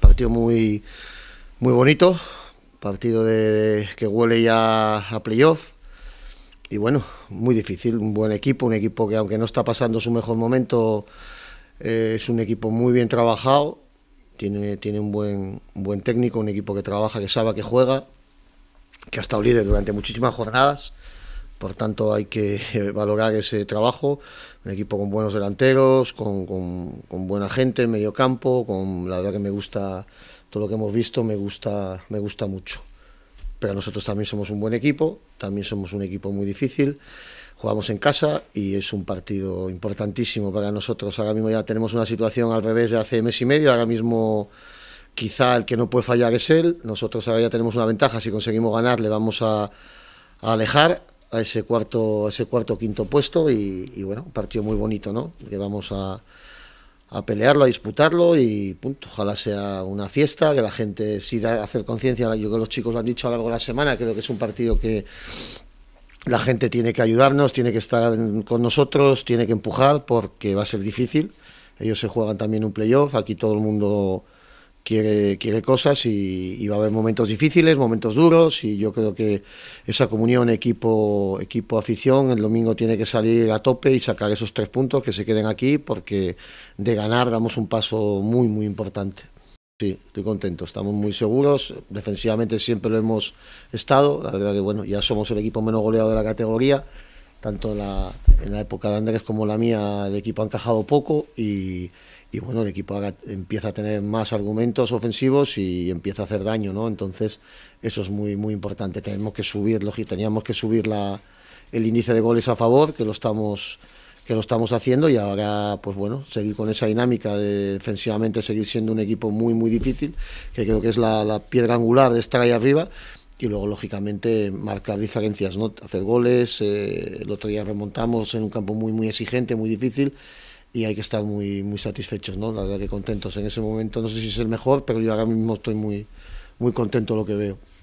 Partido muy, muy bonito, partido de, que huele ya a playoff y bueno, muy difícil, un buen equipo, un equipo que aunque no está pasando su mejor momento, eh, es un equipo muy bien trabajado, tiene, un, buen, un buen técnico, un equipo que trabaja, que sabe que juega, que ha estado líder durante muchísimas jornadas. Por tanto, hay que valorar ese trabajo. Un equipo con buenos delanteros, con, buena gente, en medio campo, con la verdad que me gusta todo lo que hemos visto, me gusta, me gusta mucho. Pero nosotros también somos un buen equipo, también somos un equipo muy difícil. Jugamos en casa y es un partido importantísimo para nosotros. Ahora mismo ya tenemos una situación al revés de hace mes y medio. Ahora mismo quizá el que no puede fallar es él. Nosotros ahora ya tenemos una ventaja. Si conseguimos ganar, le vamos a alejar ese cuarto, o ese cuarto quinto puesto y, bueno, un partido muy bonito, ¿no? Que vamos a, pelearlo, a disputarlo y punto. Ojalá sea una fiesta, que la gente sí da, hacer conciencia. Yo creo que los chicos lo han dicho a lo largo de la semana. Creo que es un partido que la gente tiene que ayudarnos, tiene que estar con nosotros, tiene que empujar porque va a ser difícil. Ellos se juegan también un playoff. Aquí todo el mundo quiere, cosas y, va a haber momentos difíciles, momentos duros y yo creo que esa comunión equipo, equipo afición el domingo tiene que salir a tope y sacar esos tres puntos que se queden aquí porque de ganar damos un paso muy muy importante. Sí, estoy contento, estamos muy seguros, defensivamente siempre lo hemos estado, la verdad que bueno, ya somos el equipo menos goleado de la categoría, tanto la, en la época de Andrés como la mía, el equipo ha encajado poco y, bueno, el equipo empieza a tener más argumentos ofensivos y empieza a hacer daño, ¿no? Entonces, eso es muy, muy importante. Tenemos que subir, teníamos que subir la, el índice de goles a favor, que lo estamos que lo estamos haciendo y ahora, pues bueno, seguir con esa dinámica de defensivamente seguir siendo un equipo muy, muy difícil, que creo que es la, la piedra angular de estar ahí arriba, y luego lógicamente marcar diferencias, ¿no? hacer goles, eh, el otro día remontamos en un campo muy muy exigente, muy difícil y hay que estar muy muy satisfechos, ¿no? La verdad que contentos en ese momento, no sé si es el mejor, pero yo ahora mismo estoy muy muy contento de lo que veo.